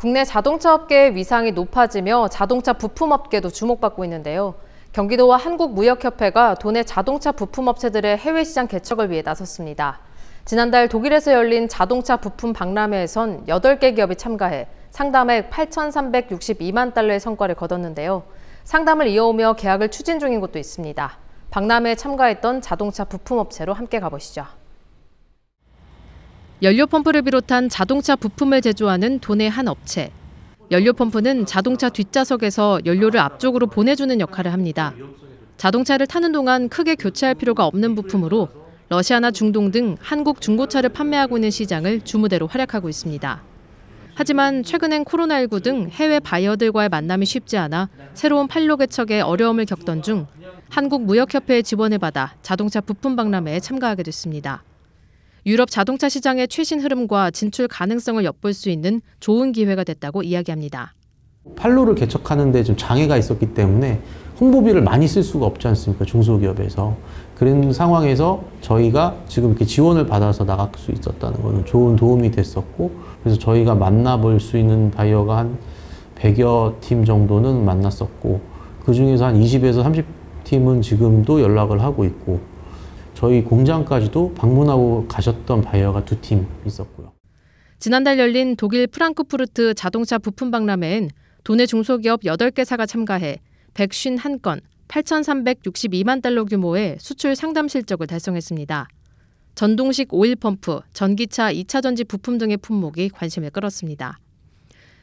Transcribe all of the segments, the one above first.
국내 자동차 업계의 위상이 높아지며 자동차 부품 업계도 주목받고 있는데요. 경기도와 한국무역협회가 도내 자동차 부품 업체들의 해외 시장 개척을 위해 나섰습니다. 지난달 독일에서 열린 자동차 부품 박람회에선 8개 기업이 참가해 상담액 8,362만 달러의 성과를 거뒀는데요. 상담을 이어오며 계약을 추진 중인 곳도 있습니다. 박람회에 참가했던 자동차 부품 업체로 함께 가보시죠. 연료 펌프를 비롯한 자동차 부품을 제조하는 도내 한 업체. 연료 펌프는 자동차 뒷좌석에서 연료를 앞쪽으로 보내주는 역할을 합니다. 자동차를 타는 동안 크게 교체할 필요가 없는 부품으로 러시아나 중동 등 한국 중고차를 판매하고 있는 시장을 주무대로 활약하고 있습니다. 하지만 최근엔 코로나19 등 해외 바이어들과의 만남이 쉽지 않아 새로운 판로 개척에 어려움을 겪던 중 한국무역협회의 지원을 받아 자동차 부품 박람회에 참가하게 됐습니다. 유럽 자동차 시장의 최신 흐름과 진출 가능성을 엿볼 수 있는 좋은 기회가 됐다고 이야기합니다. 판로를 개척하는데 좀 장애가 있었기 때문에 홍보비를 많이 쓸 수가 없지 않습니까 중소기업에서 그런 상황에서 저희가 지금 이렇게 지원을 받아서 나갈 수 있었다는 것은 좋은 도움이 됐었고 그래서 저희가 만나볼 수 있는 바이어가 한 100여 팀 정도는 만났었고 그 중에서 한 20에서 30팀은 지금도 연락을 하고 있고 저희 공장까지도 방문하고 가셨던 바이어가 두 팀 있었고요. 지난달 열린 독일 프랑크푸르트 자동차 부품 박람회엔 도내 중소기업 8개사가 참가해 151건 8,362만 달러 규모의 수출 상담 실적을 달성했습니다. 전동식 오일 펌프, 전기차 2차 전지 부품 등의 품목이 관심을 끌었습니다.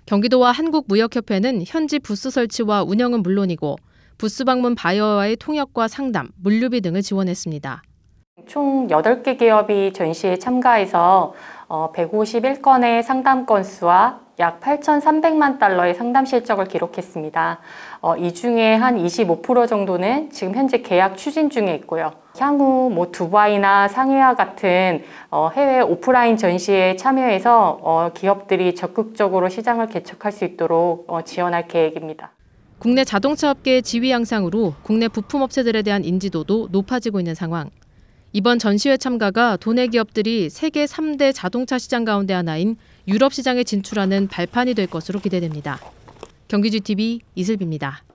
경기도와 한국무역협회는 현지 부스 설치와 운영은 물론이고 부스 방문 바이어와의 통역과 상담, 물류비 등을 지원했습니다. 총 8개 기업이 전시에 참가해서 151건의 어, 상담 건수와 약 8,300만 달러의 상담 실적을 기록했습니다. 어, 이 중에 한 25% 정도는 지금 현재 계약 추진 중에 있고요. 향후 뭐 두바이나 상해와 같은 어, 해외 오프라인 전시에 참여해서 어, 기업들이 적극적으로 시장을 개척할 수 있도록 어, 지원할 계획입니다. 국내 자동차 업계의 지위 향상으로 국내 부품 업체들에 대한 인지도도 높아지고 있는 상황. 이번 전시회 참가가 도내 기업들이 세계 3대 자동차 시장 가운데 하나인 유럽 시장에 진출하는 발판이 될 것으로 기대됩니다. 경기지 TV 이슬비입니다.